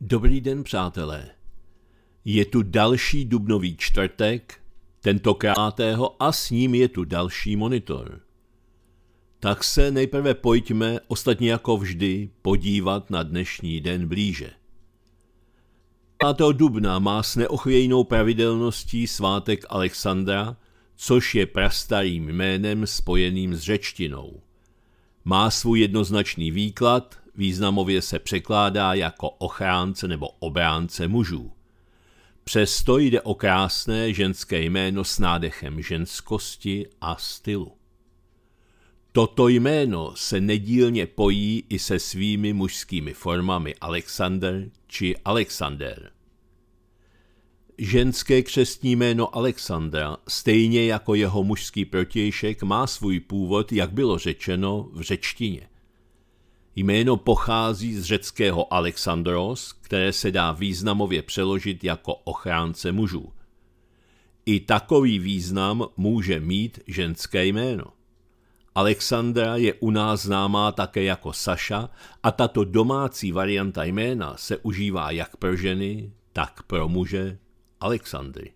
Dobrý den, přátelé. Je tu další dubnový čtvrtek, krátého a s ním je tu další monitor. Tak se nejprve pojďme, ostatně jako vždy, podívat na dnešní den blíže. to dubna má s neochvějnou pravidelností svátek Alexandra, což je prastarým jménem spojeným s řečtinou. Má svůj jednoznačný výklad, významově se překládá jako ochránce nebo obránce mužů. Přesto jde o krásné ženské jméno s nádechem ženskosti a stylu. Toto jméno se nedílně pojí i se svými mužskými formami Alexander či Alexander. Ženské křestní jméno Alexandra, stejně jako jeho mužský protějšek, má svůj původ, jak bylo řečeno, v řečtině – Jméno pochází z řeckého Alexandros, které se dá významově přeložit jako ochránce mužů. I takový význam může mít ženské jméno. Alexandra je u nás známá také jako Saša a tato domácí varianta jména se užívá jak pro ženy, tak pro muže Alexandry.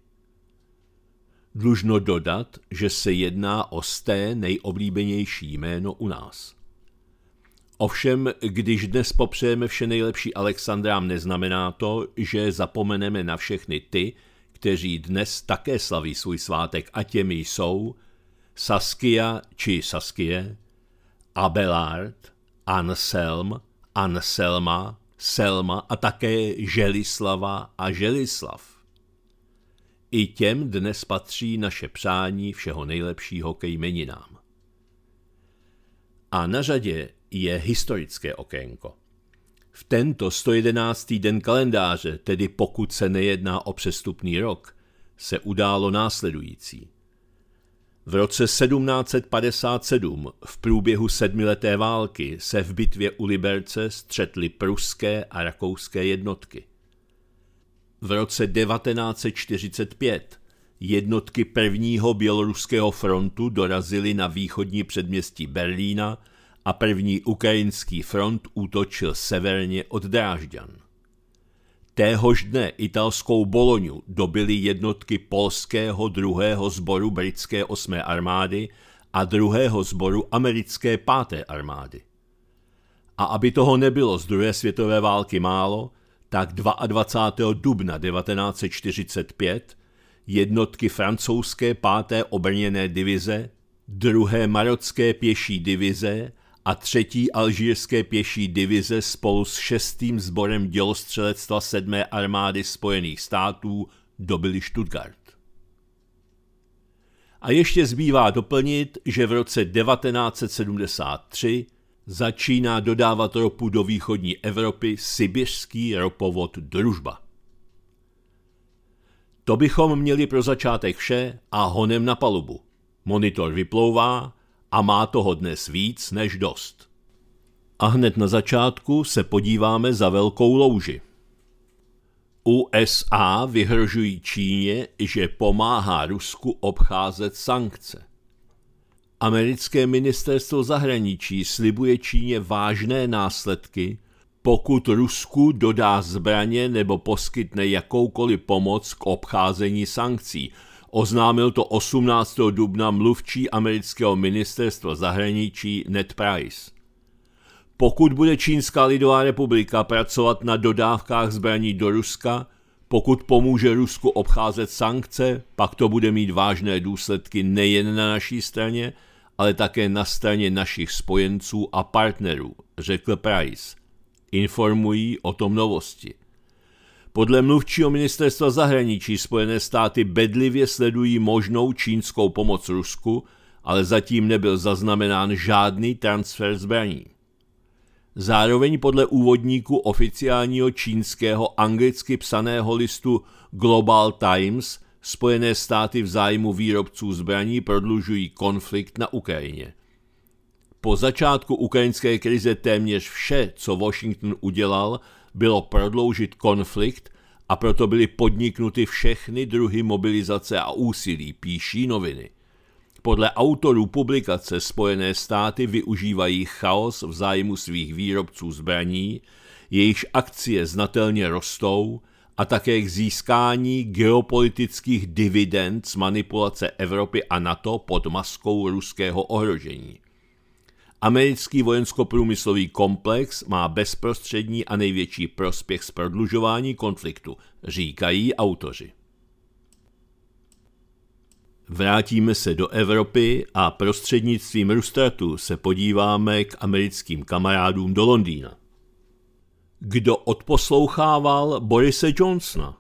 Dlužno dodat, že se jedná o sté nejoblíbenější jméno u nás – Ovšem, když dnes popřejeme vše nejlepší Alexandrám, neznamená to, že zapomeneme na všechny ty, kteří dnes také slaví svůj svátek a těmi jsou Saskia či Saskie, Abelard, Anselm, Anselma, Selma a také Želislava a Želislav. I těm dnes patří naše přání všeho nejlepšího ke jmeninám. A na řadě je historické okénko. V tento 111. den kalendáře, tedy pokud se nejedná o přestupný rok, se událo následující. V roce 1757 v průběhu sedmileté války se v bitvě u Liberce střetly pruské a rakouské jednotky. V roce 1945 jednotky prvního běloruského frontu dorazily na východní předměstí Berlína a první ukrajinský front útočil severně od Drážďan. Téhož dne italskou Boloňu dobily jednotky polského druhého sboru britské 8. armády a druhého sboru americké 5. armády. A aby toho nebylo z druhé světové války málo, tak 22. dubna 1945 jednotky francouzské 5. obrněné divize, druhé marocké pěší divize a třetí alžírské pěší divize spolu s šestým sborem dělostřelectva 7. armády Spojených států dobili Stuttgart. A ještě zbývá doplnit, že v roce 1973 začíná dodávat ropu do východní Evropy sibirský ropovod Družba. To bychom měli pro začátek vše a honem na palubu. Monitor vyplouvá, a má toho dnes víc než dost. A hned na začátku se podíváme za velkou louži. USA vyhrožují Číně, že pomáhá Rusku obcházet sankce. Americké ministerstvo zahraničí slibuje Číně vážné následky, pokud Rusku dodá zbraně nebo poskytne jakoukoliv pomoc k obcházení sankcí – Oznámil to 18. dubna mluvčí amerického ministerstva zahraničí Ned Price. Pokud bude Čínská lidová republika pracovat na dodávkách zbraní do Ruska, pokud pomůže Rusku obcházet sankce, pak to bude mít vážné důsledky nejen na naší straně, ale také na straně našich spojenců a partnerů, řekl Price. Informují o tom novosti. Podle mluvčího ministerstva zahraničí Spojené státy bedlivě sledují možnou čínskou pomoc Rusku, ale zatím nebyl zaznamenán žádný transfer zbraní. Zároveň podle úvodníku oficiálního čínského anglicky psaného listu Global Times Spojené státy v zájmu výrobců zbraní prodlužují konflikt na Ukrajině. Po začátku ukrajinské krize téměř vše, co Washington udělal, bylo prodloužit konflikt a proto byly podniknuty všechny druhy mobilizace a úsilí, píší noviny. Podle autorů publikace Spojené státy využívají chaos v zájmu svých výrobců zbraní, jejichž akcie znatelně rostou, a také k získání geopolitických dividend z manipulace Evropy a NATO pod maskou ruského ohrožení. Americký vojensko-průmyslový komplex má bezprostřední a největší prospěch z prodlužování konfliktu, říkají autoři. Vrátíme se do Evropy a prostřednictvím Rustratu se podíváme k americkým kamarádům do Londýna. Kdo odposlouchával Borise Johnsona?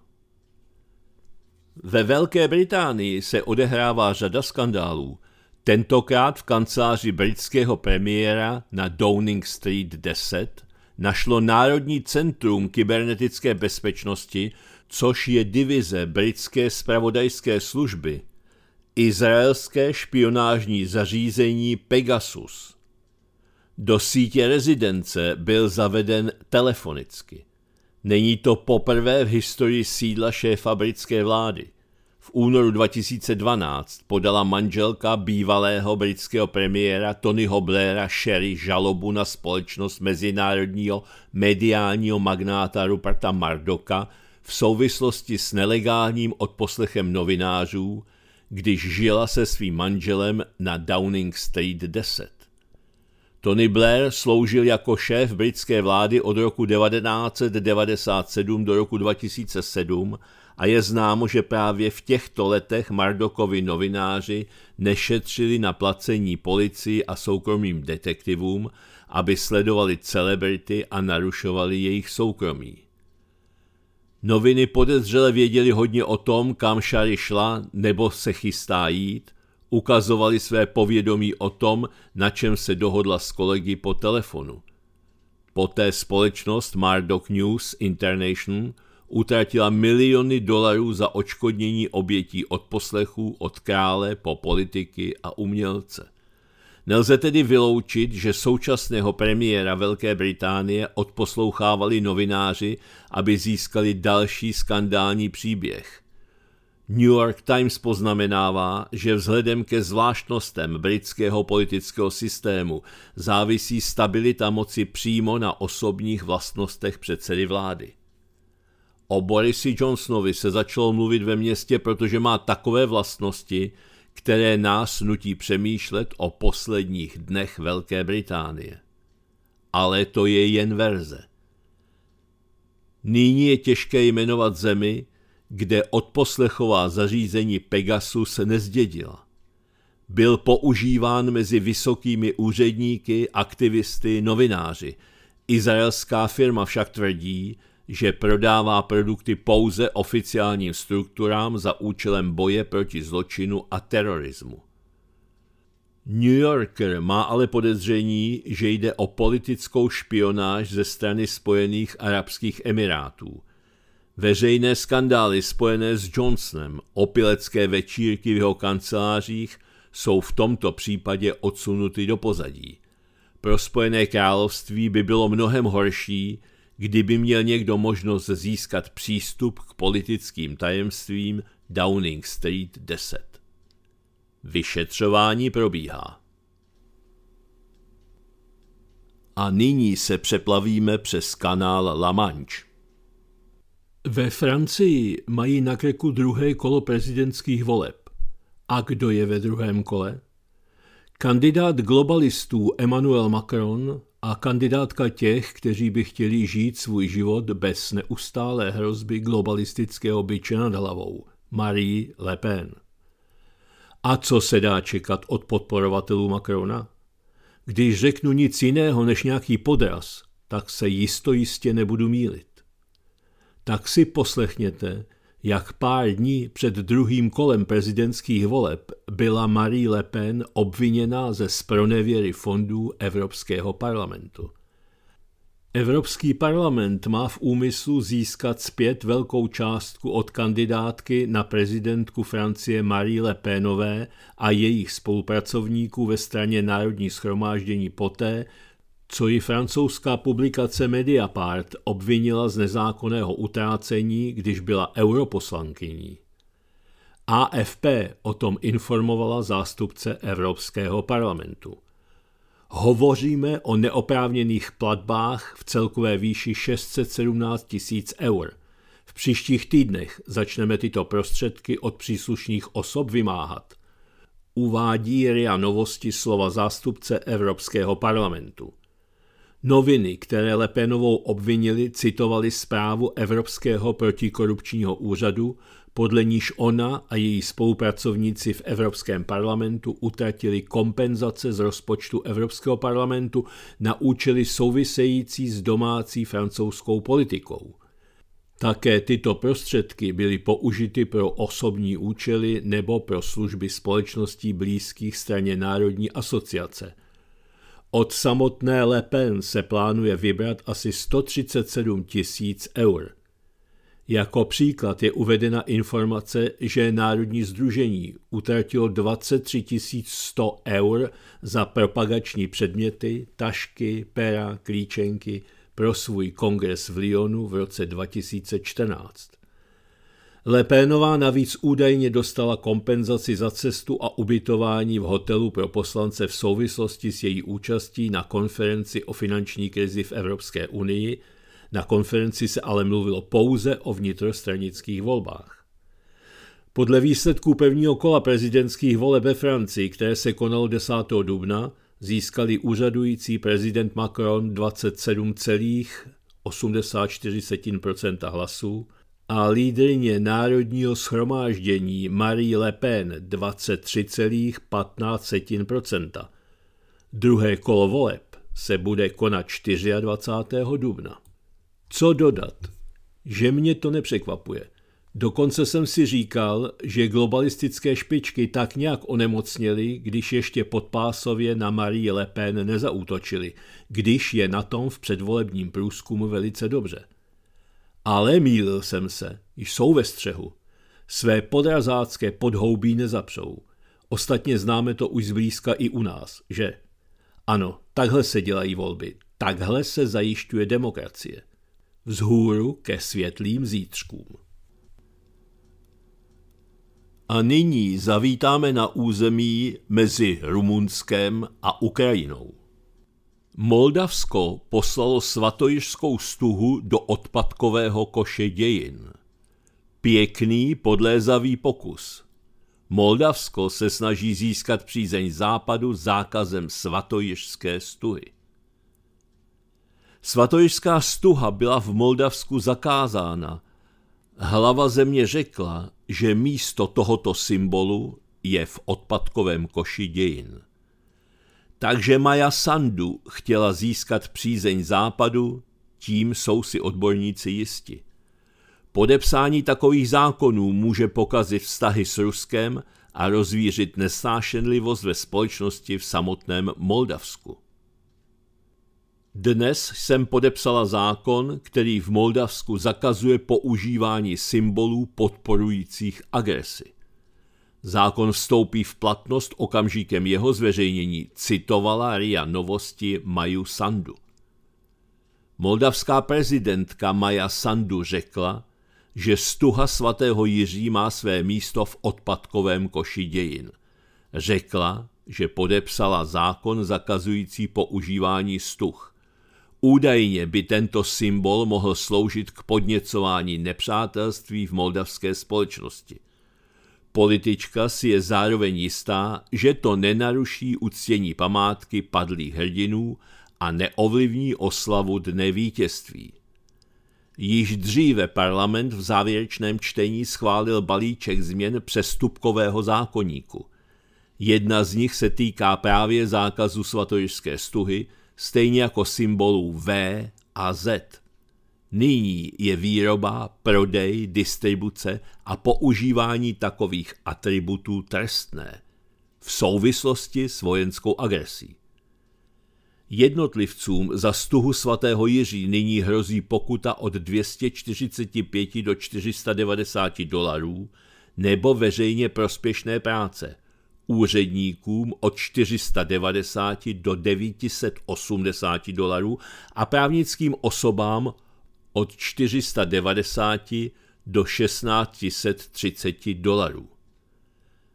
Ve Velké Británii se odehrává řada skandálů – Tentokrát v kanceláři britského premiéra na Downing Street 10 našlo Národní centrum kybernetické bezpečnosti, což je divize britské spravodajské služby, izraelské špionážní zařízení Pegasus. Do sítě rezidence byl zaveden telefonicky. Není to poprvé v historii sídla šéfa britské vlády – v únoru 2012 podala manželka bývalého britského premiéra Tonyho Blaira Sherry žalobu na společnost mezinárodního mediálního magnáta Ruperta Mardoka v souvislosti s nelegálním odposlechem novinářů, když žila se svým manželem na Downing Street 10. Tony Blair sloužil jako šéf britské vlády od roku 1997 do roku 2007 a je známo, že právě v těchto letech Mardokovi novináři nešetřili na placení policii a soukromým detektivům, aby sledovali celebrity a narušovali jejich soukromí. Noviny podezřele věděli hodně o tom, kam Shari šla nebo se chystá jít, ukazovali své povědomí o tom, na čem se dohodla s kolegy po telefonu. Poté společnost Mardok News International utratila miliony dolarů za očkodnění obětí od poslechů od krále po politiky a umělce. Nelze tedy vyloučit, že současného premiéra Velké Británie odposlouchávali novináři, aby získali další skandální příběh. New York Times poznamenává, že vzhledem ke zvláštnostem britského politického systému závisí stabilita moci přímo na osobních vlastnostech předsedy vlády. O Borisi Johnsonovi se začalo mluvit ve městě, protože má takové vlastnosti, které nás nutí přemýšlet o posledních dnech Velké Británie. Ale to je jen verze. Nyní je těžké jmenovat zemi, kde odposlechová zařízení Pegasus nezdědila. Byl používán mezi vysokými úředníky, aktivisty, novináři. Izraelská firma však tvrdí, že prodává produkty pouze oficiálním strukturám za účelem boje proti zločinu a terorismu. New Yorker má ale podezření, že jde o politickou špionáž ze strany Spojených Arabských Emirátů. Veřejné skandály spojené s Johnsonem, opilecké večírky v jeho kancelářích jsou v tomto případě odsunuty do pozadí. Pro Spojené království by bylo mnohem horší, kdyby měl někdo možnost získat přístup k politickým tajemstvím Downing Street 10. Vyšetřování probíhá. A nyní se přeplavíme přes kanál La Manche. Ve Francii mají na kreku druhé kolo prezidentských voleb. A kdo je ve druhém kole? Kandidát globalistů Emmanuel Macron a kandidátka těch, kteří by chtěli žít svůj život bez neustálé hrozby globalistického byče nad hlavou, Marie Le Pen. A co se dá čekat od podporovatelů Macrona? Když řeknu nic jiného než nějaký podraz, tak se jisto jistě nebudu mílit. Tak si poslechněte, jak pár dní před druhým kolem prezidentských voleb byla Marie Le Pen obviněna ze spronevěry fondů Evropského parlamentu. Evropský parlament má v úmyslu získat zpět velkou částku od kandidátky na prezidentku Francie Marie Le Penové a jejich spolupracovníků ve straně Národní schromáždění poté, co ji francouzská publikace Mediapart obvinila z nezákonného utrácení, když byla europoslankyní. AFP o tom informovala zástupce Evropského parlamentu. Hovoříme o neoprávněných platbách v celkové výši 617 tisíc eur. V příštích týdnech začneme tyto prostředky od příslušných osob vymáhat. Uvádí RIA novosti slova zástupce Evropského parlamentu. Noviny, které Lepenovou obvinili, citovaly zprávu Evropského protikorupčního úřadu, podle níž ona a její spolupracovníci v Evropském parlamentu utratili kompenzace z rozpočtu Evropského parlamentu na účely související s domácí francouzskou politikou. Také tyto prostředky byly použity pro osobní účely nebo pro služby společností blízkých straně Národní asociace – od samotné Le Pen se plánuje vybrat asi 137 tisíc eur. Jako příklad je uvedena informace, že Národní združení utratilo 23 100 eur za propagační předměty, tašky, pera, klíčenky pro svůj kongres v Lyonu v roce 2014. Lepénová navíc údajně dostala kompenzaci za cestu a ubytování v hotelu pro poslance v souvislosti s její účastí na konferenci o finanční krizi v Evropské unii. Na konferenci se ale mluvilo pouze o vnitrostranických volbách. Podle výsledků prvního kola prezidentských voleb ve Francii, které se konalo 10. dubna, získali úřadující prezident Macron 27,84 hlasů, a lídrně Národního schromáždění Marie Le Pen 23,15%. Druhé kolo voleb se bude konat 24. dubna. Co dodat? Že mě to nepřekvapuje. Dokonce jsem si říkal, že globalistické špičky tak nějak onemocněly, když ještě podpásově na Marie Le Pen nezautočili, když je na tom v předvolebním průzkumu velice dobře. Ale mýlil jsem se, již jsou ve střehu. Své podrazácké podhoubí nezapřou. Ostatně známe to už zblízka i u nás, že? Ano, takhle se dělají volby, takhle se zajišťuje demokracie. Vzhůru ke světlým zítřkům. A nyní zavítáme na území mezi Rumunskem a Ukrajinou. Moldavsko poslalo svatojišskou stuhu do odpadkového koše dějin. Pěkný, podlézavý pokus. Moldavsko se snaží získat přízeň západu zákazem svatojišské stuhy. Svatojišská stuha byla v Moldavsku zakázána. Hlava země řekla, že místo tohoto symbolu je v odpadkovém koši dějin. Takže Maja Sandu chtěla získat přízeň západu, tím jsou si odborníci jisti. Podepsání takových zákonů může pokazit vztahy s Ruskem a rozvířit nesnášenlivost ve společnosti v samotném Moldavsku. Dnes jsem podepsala zákon, který v Moldavsku zakazuje používání symbolů podporujících agresi. Zákon vstoupí v platnost okamžikem jeho zveřejnění, citovala RIA novosti Maju Sandu. Moldavská prezidentka Maja Sandu řekla, že stuha svatého Jiří má své místo v odpadkovém koši dějin. Řekla, že podepsala zákon zakazující používání stuh. Údajně by tento symbol mohl sloužit k podněcování nepřátelství v moldavské společnosti – Politička si je zároveň jistá, že to nenaruší uctění památky padlých hrdinů a neovlivní oslavu dne vítězství. Již dříve parlament v závěrečném čtení schválil balíček změn přestupkového zákoníku. Jedna z nich se týká právě zákazu svatořské stuhy, stejně jako symbolů V a Z. Nyní je výroba, prodej, distribuce a používání takových atributů trestné v souvislosti s vojenskou agresí. Jednotlivcům za stuhu svatého Jiří nyní hrozí pokuta od 245 do 490 dolarů nebo veřejně prospěšné práce. Úředníkům od 490 do 980 dolarů a právnickým osobám od 490 do 1630 dolarů.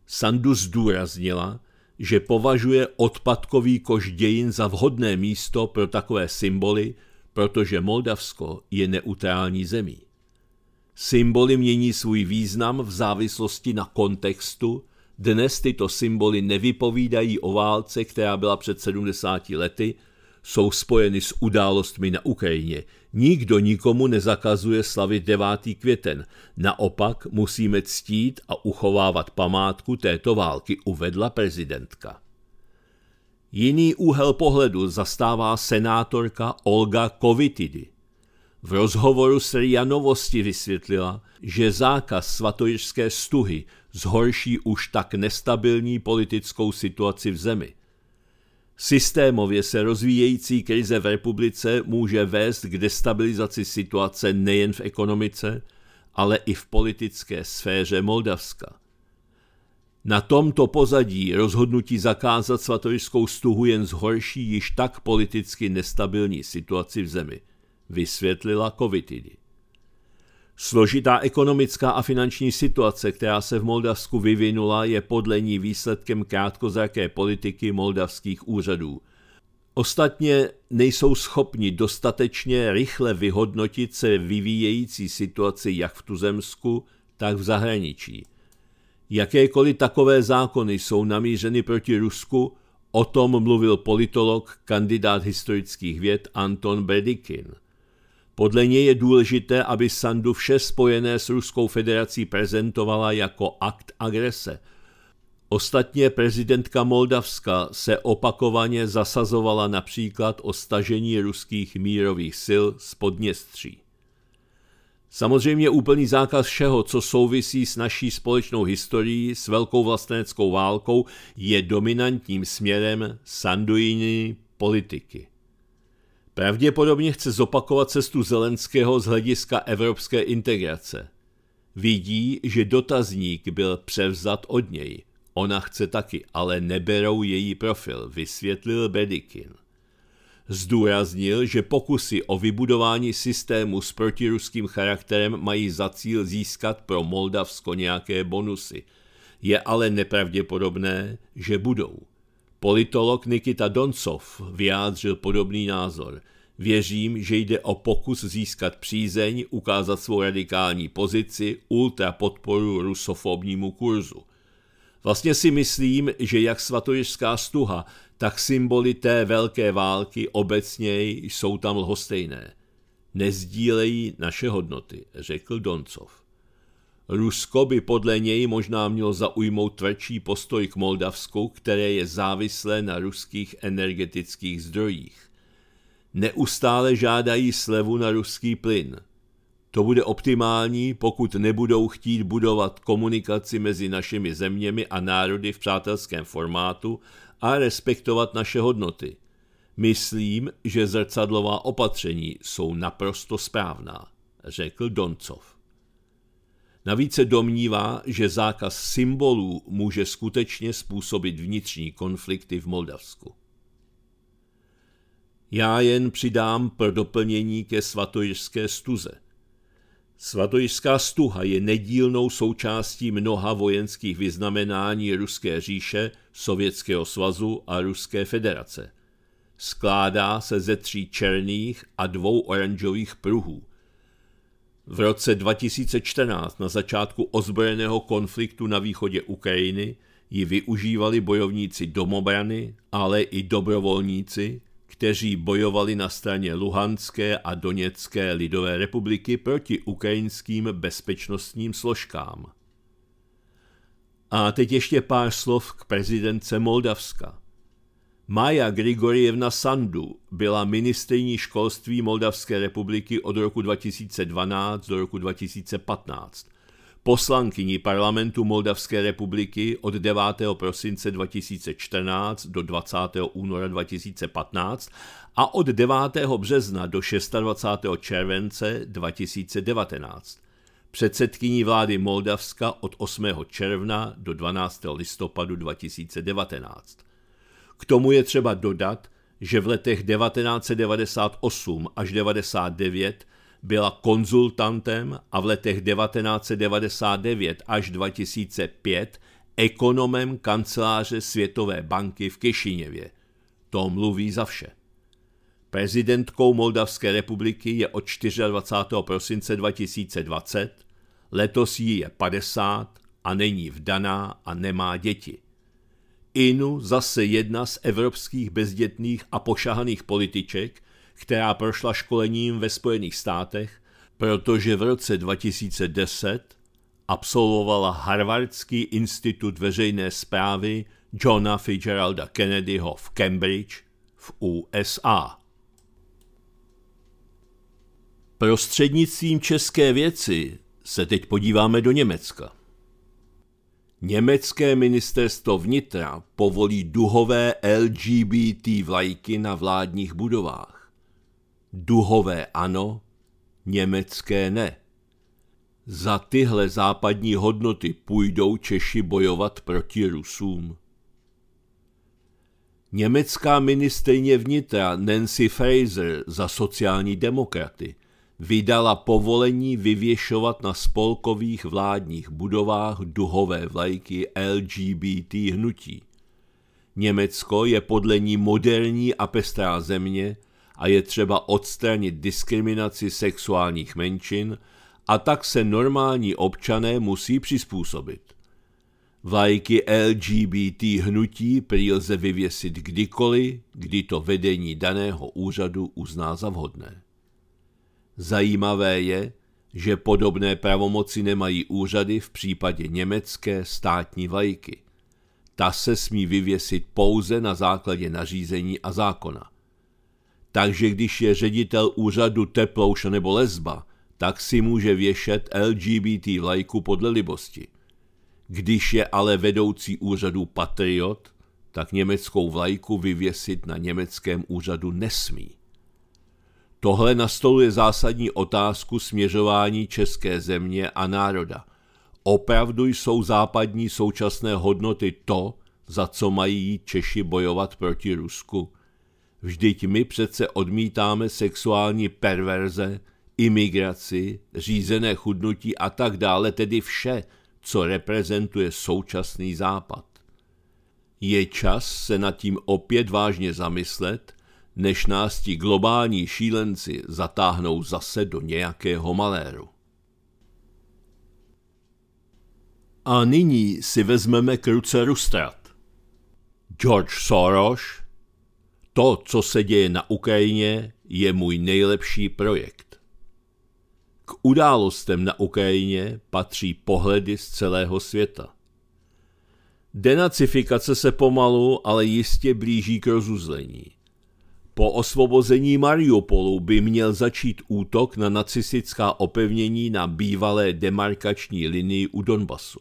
Sandu zdůraznila, že považuje odpadkový koš dějin za vhodné místo pro takové symboly, protože Moldavsko je neutrální zemí. Symboly mění svůj význam v závislosti na kontextu, dnes tyto symboly nevypovídají o válce, která byla před 70 lety, jsou spojeny s událostmi na Ukrajině. Nikdo nikomu nezakazuje slavit 9. květen. Naopak musíme ctít a uchovávat památku této války, uvedla prezidentka. Jiný úhel pohledu zastává senátorka Olga Kovitidy. V rozhovoru s RIA Novosti vysvětlila, že zákaz svatojiřské stuhy zhorší už tak nestabilní politickou situaci v zemi. Systémově se rozvíjející krize v republice může vést k destabilizaci situace nejen v ekonomice, ale i v politické sféře Moldavska. Na tomto pozadí rozhodnutí zakázat svatořskou stuhu jen zhorší již tak politicky nestabilní situaci v zemi, vysvětlila Kovitidy. Složitá ekonomická a finanční situace, která se v Moldavsku vyvinula, je podle ní výsledkem krátkozraké politiky moldavských úřadů. Ostatně nejsou schopni dostatečně rychle vyhodnotit se vyvíjející situaci jak v tuzemsku, tak v zahraničí. Jakékoliv takové zákony jsou namířeny proti Rusku, o tom mluvil politolog, kandidát historických věd Anton Bredikin – podle něj je důležité, aby Sandu vše spojené s Ruskou federací prezentovala jako akt agrese. Ostatně prezidentka Moldavska se opakovaně zasazovala například o stažení ruských mírových sil z Podněstří. Samozřejmě úplný zákaz všeho, co souvisí s naší společnou historií, s velkou vlasteneckou válkou, je dominantním směrem Sanduiny politiky. Pravděpodobně chce zopakovat cestu Zelenského z hlediska evropské integrace. Vidí, že dotazník byl převzat od něj. Ona chce taky, ale neberou její profil, vysvětlil Bedikin. Zdůraznil, že pokusy o vybudování systému s protiruským charakterem mají za cíl získat pro Moldavsko nějaké bonusy. Je ale nepravděpodobné, že budou. Politolog Nikita Doncov vyjádřil podobný názor. Věřím, že jde o pokus získat přízeň, ukázat svou radikální pozici, ultra podporu rusofobnímu kurzu. Vlastně si myslím, že jak svatoježská stuha, tak symboly té velké války obecně jsou tam lhostejné. Nezdílejí naše hodnoty, řekl Doncov. Rusko by podle něj možná mělo zaujmout tvrdší postoj k Moldavsku, které je závislé na ruských energetických zdrojích. Neustále žádají slevu na ruský plyn. To bude optimální, pokud nebudou chtít budovat komunikaci mezi našimi zeměmi a národy v přátelském formátu a respektovat naše hodnoty. Myslím, že zrcadlová opatření jsou naprosto správná, řekl Doncov. Navíc se domnívá, že zákaz symbolů může skutečně způsobit vnitřní konflikty v Moldavsku. Já jen přidám pro doplnění ke svatojišské stuze. Svatojišská stuha je nedílnou součástí mnoha vojenských vyznamenání Ruské říše, Sovětského svazu a Ruské federace. Skládá se ze tří černých a dvou oranžových pruhů – v roce 2014 na začátku ozbrojeného konfliktu na východě Ukrajiny ji využívali bojovníci domobrany, ale i dobrovolníci, kteří bojovali na straně Luhanské a Doněcké lidové republiky proti ukrajinským bezpečnostním složkám. A teď ještě pár slov k prezidence Moldavska. Maja Grigorievna Sandu byla ministriní školství Moldavské republiky od roku 2012 do roku 2015, poslankyní parlamentu Moldavské republiky od 9. prosince 2014 do 20. února 2015 a od 9. března do 26. července 2019 předsedkyní vlády Moldavska od 8. června do 12. listopadu 2019. K tomu je třeba dodat, že v letech 1998 až 1999 byla konzultantem a v letech 1999 až 2005 ekonomem kanceláře Světové banky v Kišiněvě. To mluví za vše. Prezidentkou Moldavské republiky je od 24. prosince 2020, letos jí je 50 a není vdaná a nemá děti. Inu zase jedna z evropských bezdětných a pošahaných političek, která prošla školením ve Spojených státech, protože v roce 2010 absolvovala Harvardský institut veřejné zprávy Johna Fitzgeralda Kennedyho v Cambridge v USA. Prostřednictvím české věci se teď podíváme do Německa. Německé ministerstvo vnitra povolí duhové LGBT vlajky na vládních budovách. Duhové ano, německé ne. Za tyhle západní hodnoty půjdou Češi bojovat proti Rusům. Německá ministrině vnitra Nancy Fraser za sociální demokraty – vydala povolení vyvěšovat na spolkových vládních budovách duhové vlajky LGBT hnutí. Německo je podle ní moderní a pestrá země a je třeba odstranit diskriminaci sexuálních menšin a tak se normální občané musí přizpůsobit. Vlajky LGBT hnutí prý lze vyvěsit kdykoliv, kdy to vedení daného úřadu uzná za vhodné. Zajímavé je, že podobné pravomoci nemají úřady v případě německé státní vlajky. Ta se smí vyvěsit pouze na základě nařízení a zákona. Takže když je ředitel úřadu Teplouš nebo Lesba, tak si může věšet LGBT vlajku podle libosti. Když je ale vedoucí úřadu patriot, tak německou vlajku vyvěsit na německém úřadu nesmí. Tohle nastoluje zásadní otázku směřování české země a národa. Opravdu jsou západní současné hodnoty to, za co mají Češi bojovat proti Rusku? Vždyť my přece odmítáme sexuální perverze, imigraci, řízené chudnutí a tak dále, tedy vše, co reprezentuje současný západ. Je čas se nad tím opět vážně zamyslet než nás ti globální šílenci zatáhnou zase do nějakého maléru. A nyní si vezmeme k ruce Rustrat. George Soros, to, co se děje na Ukrajině, je můj nejlepší projekt. K událostem na Ukrajině patří pohledy z celého světa. Denacifikace se pomalu, ale jistě blíží k rozuzlení. Po osvobození Mariupolu by měl začít útok na nacistická opevnění na bývalé demarkační linii u Donbasu.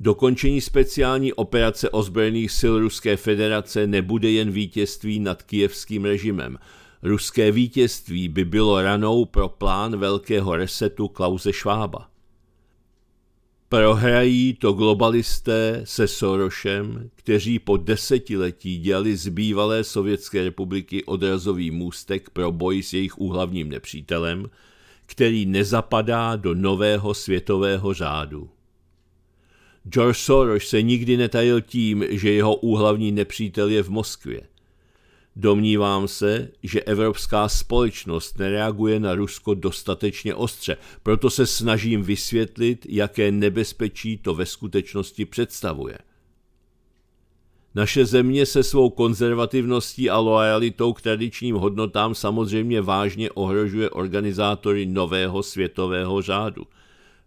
Dokončení speciální operace ozbrojených sil Ruské federace nebude jen vítězství nad kijevským režimem. Ruské vítězství by bylo ranou pro plán velkého resetu Klause Švába. Prohrají to globalisté se Sorošem, kteří po desetiletí dělali z bývalé Sovětské republiky odrazový můstek pro boj s jejich úhlavním nepřítelem, který nezapadá do nového světového řádu. George Soros se nikdy netajil tím, že jeho úhlavní nepřítel je v Moskvě. Domnívám se, že evropská společnost nereaguje na Rusko dostatečně ostře, proto se snažím vysvětlit, jaké nebezpečí to ve skutečnosti představuje. Naše země se svou konzervativností a loajalitou k tradičním hodnotám samozřejmě vážně ohrožuje organizátory nového světového řádu –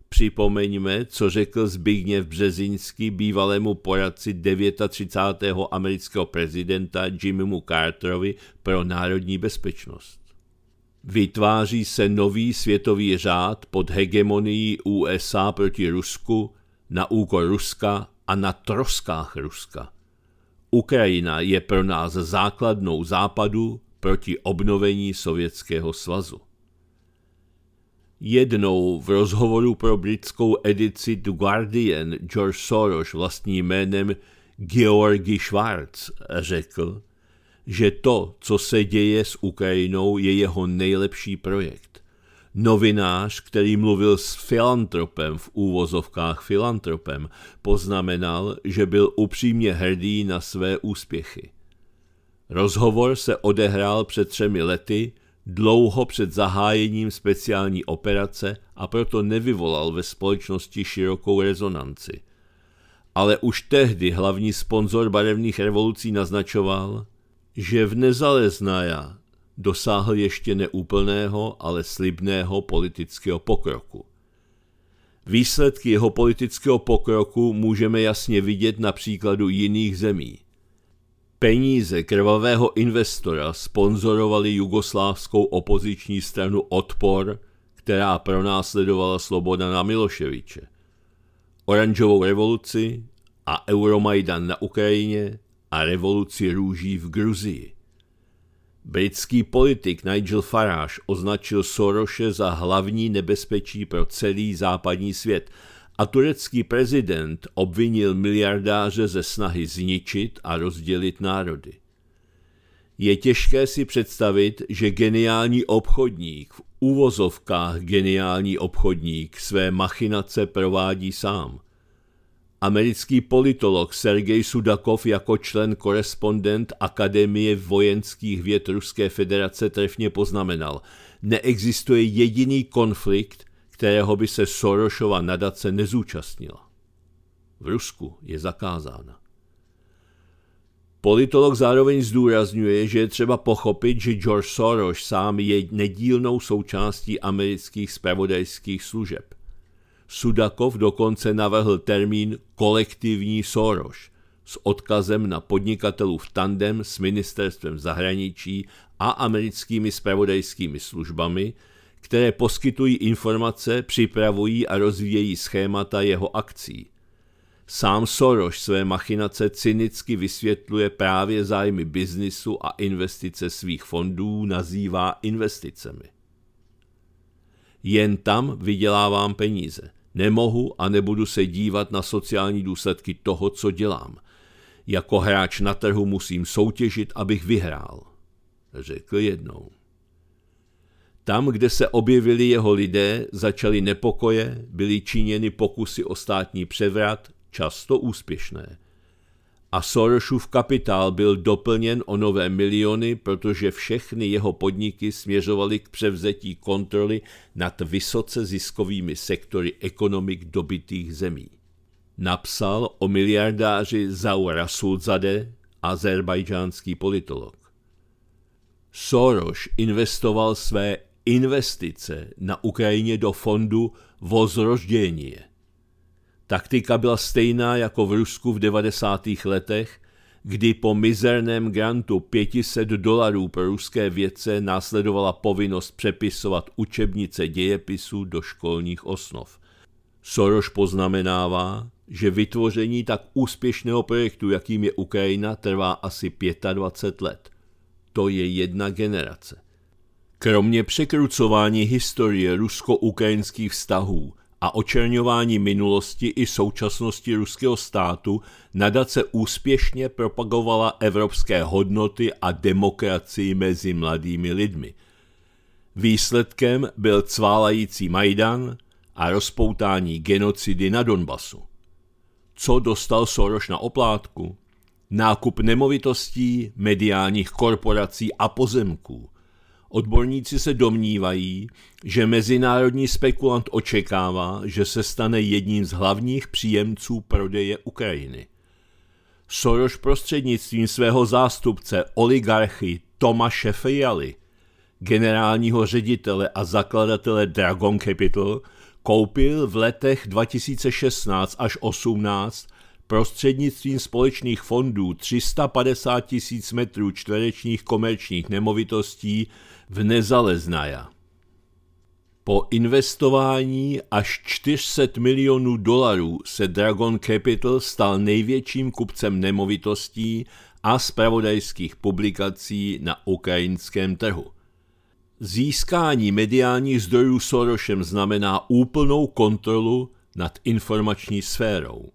Připomeňme, co řekl Zbigněv Březinský bývalému poradci 39. amerického prezidenta Jimmymu Carterovi pro národní bezpečnost. Vytváří se nový světový řád pod hegemonií USA proti Rusku na úkor Ruska a na troskách Ruska. Ukrajina je pro nás základnou západu proti obnovení Sovětského svazu. Jednou v rozhovoru pro britskou edici The Guardian George Soros vlastním jménem Georgi Schwartz řekl, že to, co se děje s Ukrajinou, je jeho nejlepší projekt. Novinář, který mluvil s filantropem v úvozovkách filantropem, poznamenal, že byl upřímně hrdý na své úspěchy. Rozhovor se odehrál před třemi lety dlouho před zahájením speciální operace a proto nevyvolal ve společnosti širokou rezonanci. Ale už tehdy hlavní sponzor barevných revolucí naznačoval, že v nezaleznája dosáhl ještě neúplného, ale slibného politického pokroku. Výsledky jeho politického pokroku můžeme jasně vidět na příkladu jiných zemí – Peníze krvavého investora sponzorovali jugoslávskou opoziční stranu Odpor, která pronásledovala na Miloševiče. Oranžovou revoluci a Euromajdan na Ukrajině a revoluci růží v Gruzii. Britský politik Nigel Farage označil Soroše za hlavní nebezpečí pro celý západní svět – a turecký prezident obvinil miliardáře ze snahy zničit a rozdělit národy. Je těžké si představit, že geniální obchodník, v úvozovkách geniální obchodník, své machinace provádí sám. Americký politolog Sergej Sudakov jako člen korespondent Akademie vojenských věd Ruské federace trefně poznamenal, neexistuje jediný konflikt, kterého by se Sorošova nadace nezúčastnila. V Rusku je zakázána. Politolog zároveň zdůrazňuje, že je třeba pochopit, že George Soros sám je nedílnou součástí amerických spravodajských služeb. Sudakov dokonce navrhl termín kolektivní Soros s odkazem na podnikatelů v tandem s ministerstvem zahraničí a americkými spravodajskými službami, které poskytují informace, připravují a rozvíjejí schémata jeho akcí. Sám Soros své machinace cynicky vysvětluje právě zájmy biznisu a investice svých fondů nazývá investicemi. Jen tam vydělávám peníze. Nemohu a nebudu se dívat na sociální důsledky toho, co dělám. Jako hráč na trhu musím soutěžit, abych vyhrál, řekl jednou. Tam, kde se objevili jeho lidé, začaly nepokoje, byly činěny pokusy o státní převrat, často úspěšné. A Sorosův kapitál byl doplněn o nové miliony, protože všechny jeho podniky směřovaly k převzetí kontroly nad vysoce ziskovými sektory ekonomik dobitých zemí. Napsal o miliardáři Zaura Sulzade, azerbajdžánský politolog. Soros investoval své investice na Ukrajině do fondu Vozroždění. Taktika byla stejná jako v Rusku v 90. letech, kdy po mizerném grantu 500 dolarů pro ruské vědce následovala povinnost přepisovat učebnice dějepisů do školních osnov. Soroš poznamenává, že vytvoření tak úspěšného projektu, jakým je Ukrajina, trvá asi 25 let. To je jedna generace. Kromě překrucování historie rusko-ukrajinských vztahů a očerňování minulosti i současnosti ruského státu nadace úspěšně propagovala evropské hodnoty a demokracii mezi mladými lidmi. Výsledkem byl cválající Majdan a rozpoutání genocidy na Donbasu. Co dostal Soroš na oplátku? Nákup nemovitostí, mediálních korporací a pozemků – Odborníci se domnívají, že mezinárodní spekulant očekává, že se stane jedním z hlavních příjemců prodeje Ukrajiny. Soros prostřednictvím svého zástupce oligarchy Tomáše Fialy, generálního ředitele a zakladatele Dragon Capital, koupil v letech 2016 až 18 prostřednictvím společných fondů 350 tisíc metrů čtverečních komerčních nemovitostí v Nezaleznaja. Po investování až 400 milionů dolarů se Dragon Capital stal největším kupcem nemovitostí a spravodajských publikací na ukrajinském trhu. Získání mediálních zdrojů Sorošem znamená úplnou kontrolu nad informační sférou.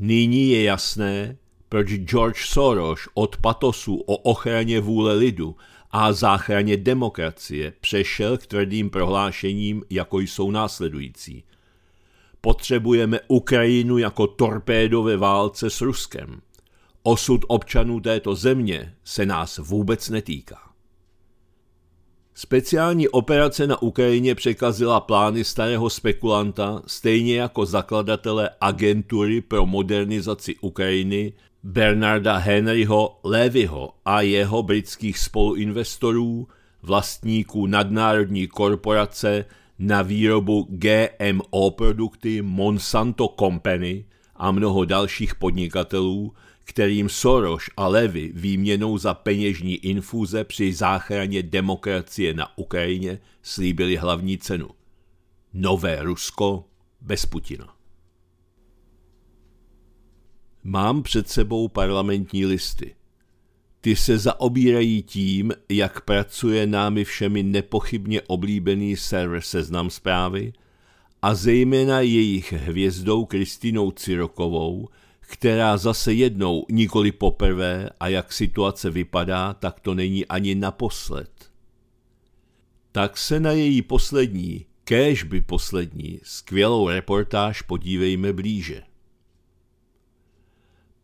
Nyní je jasné, proč George Soros od patosu o ochraně vůle lidu a záchraně demokracie přešel k tvrdým prohlášením, jako jsou následující. Potřebujeme Ukrajinu jako torpédo ve válce s Ruskem. Osud občanů této země se nás vůbec netýká. Speciální operace na Ukrajině překazila plány starého spekulanta, stejně jako zakladatele agentury pro modernizaci Ukrajiny Bernarda Henryho Levyho a jeho britských spoluinvestorů, vlastníků nadnárodní korporace na výrobu GMO produkty Monsanto Company a mnoho dalších podnikatelů, kterým Soros a Levy výměnou za peněžní infuze při záchraně demokracie na Ukrajině slíbili hlavní cenu. Nové Rusko bez Putina. Mám před sebou parlamentní listy. Ty se zaobírají tím, jak pracuje námi všemi nepochybně oblíbený server Seznam zprávy a zejména jejich hvězdou Kristinou Cirokovou, která zase jednou, nikoli poprvé, a jak situace vypadá, tak to není ani naposled. Tak se na její poslední, kéž by poslední, skvělou reportáž podívejme blíže.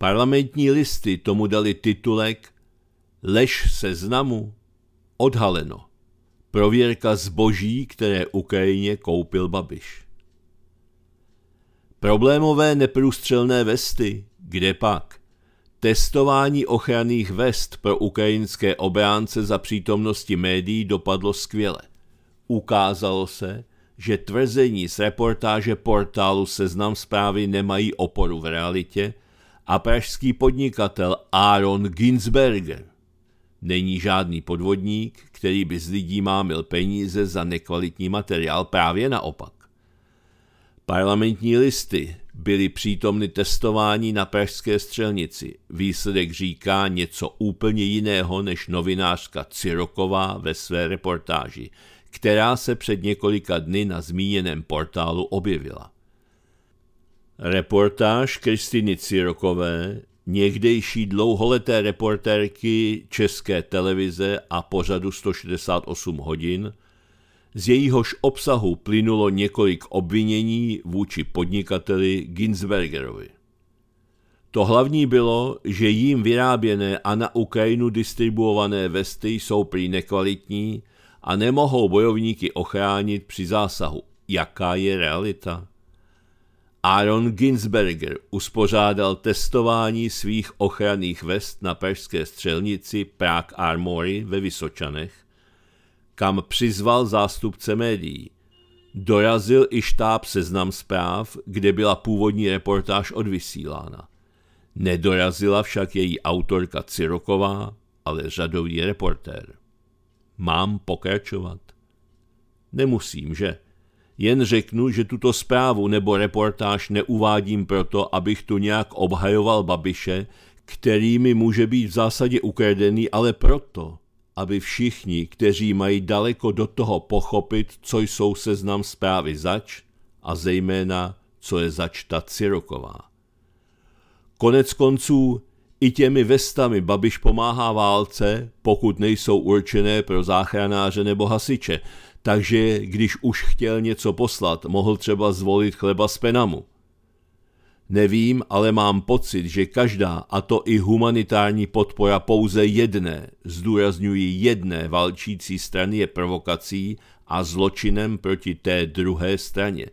Parlamentní listy tomu dali titulek Lež seznamu odhaleno. Prověrka zboží, které Ukrajině koupil Babiš. Problémové neprůstřelné vesty, kde pak? Testování ochranných vest pro ukrajinské obránce za přítomnosti médií dopadlo skvěle. Ukázalo se, že tvrzení z reportáže portálu Seznam zprávy nemají oporu v realitě, a pražský podnikatel Aaron Ginsberger. Není žádný podvodník, který by z lidí mámil peníze za nekvalitní materiál, právě naopak. Parlamentní listy byly přítomny testování na pražské střelnici. Výsledek říká něco úplně jiného než novinářka Ciroková ve své reportáži, která se před několika dny na zmíněném portálu objevila. Reportáž Kristiny Cirokové, někdejší dlouholeté reportérky České televize a pořadu 168 hodin, z jejíhož obsahu plynulo několik obvinění vůči podnikateli Ginsbergerovi. To hlavní bylo, že jim vyráběné a na Ukrajinu distribuované vesty jsou prý nekvalitní a nemohou bojovníky ochránit při zásahu. Jaká je realita? Aaron Ginsberger uspořádal testování svých ochranných vest na pražské střelnici Prague Armory ve Vysočanech, kam přizval zástupce médií. Dorazil i štáb seznam zpráv, kde byla původní reportáž odvysílána. Nedorazila však její autorka Ciroková, ale řadový reportér. Mám pokračovat? Nemusím, že? Jen řeknu, že tuto zprávu nebo reportáž neuvádím proto, abych tu nějak obhajoval Babiše, kterými může být v zásadě ukradený, ale proto, aby všichni, kteří mají daleko do toho pochopit, co jsou seznam zprávy zač a zejména, co je zač ta Ciroková. Konec konců, i těmi vestami Babiš pomáhá válce, pokud nejsou určené pro záchranáře nebo hasiče, takže když už chtěl něco poslat, mohl třeba zvolit chleba z Penamu. Nevím, ale mám pocit, že každá, a to i humanitární podpora pouze jedné, zdůrazňuji jedné valčící strany je provokací a zločinem proti té druhé straně.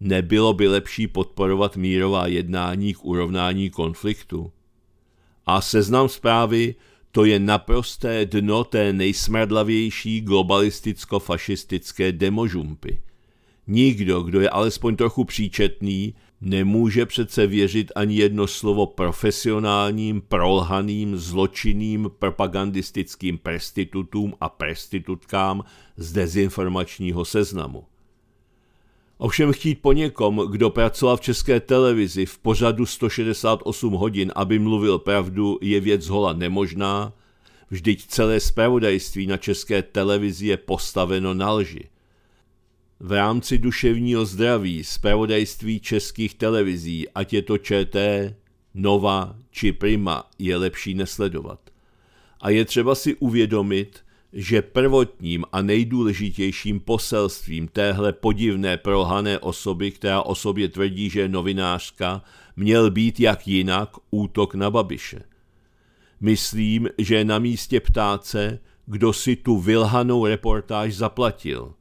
Nebylo by lepší podporovat mírová jednání k urovnání konfliktu? A seznam zprávy to je naprosté dno té nejsmradlavější globalisticko-fašistické demožumpy. Nikdo, kdo je alespoň trochu příčetný, nemůže přece věřit ani jedno slovo profesionálním, prolhaným, zločinným, propagandistickým prestitutům a prestitutkám z dezinformačního seznamu. Ovšem chtít po někom, kdo pracoval v české televizi v pořadu 168 hodin, aby mluvil pravdu, je věc hola nemožná, vždyť celé zpravodajství na české televizi je postaveno na lži. V rámci duševního zdraví zpravodajství českých televizí, ať je to ČT, Nova či Prima, je lepší nesledovat. A je třeba si uvědomit, že prvotním a nejdůležitějším poselstvím téhle podivné prohané osoby, která o sobě tvrdí, že je novinářka, měl být jak jinak útok na Babiše. Myslím, že je na místě ptáce, kdo si tu vylhanou reportáž zaplatil.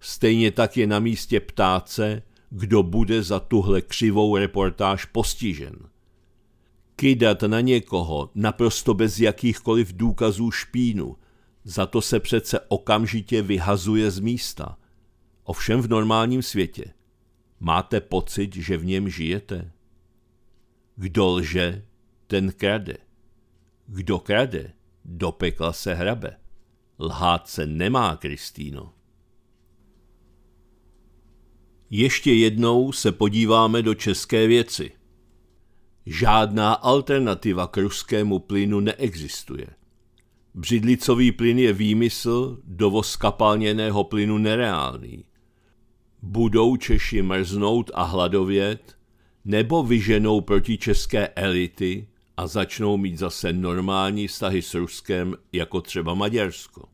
Stejně tak je na místě ptáce, kdo bude za tuhle křivou reportáž postižen. Kydat na někoho naprosto bez jakýchkoliv důkazů špínu – za to se přece okamžitě vyhazuje z místa. Ovšem v normálním světě. Máte pocit, že v něm žijete? Kdo lže, ten krade. Kdo krade, do pekla se hrabe. Lhát se nemá, Kristýno. Ještě jednou se podíváme do české věci. Žádná alternativa k ruskému plynu neexistuje. Břidlicový plyn je výmysl, dovoz kapalněného plynu nereálný. Budou Češi mrznout a hladovět, nebo vyženou proti české elity a začnou mít zase normální vztahy s Ruskem, jako třeba Maďarsko.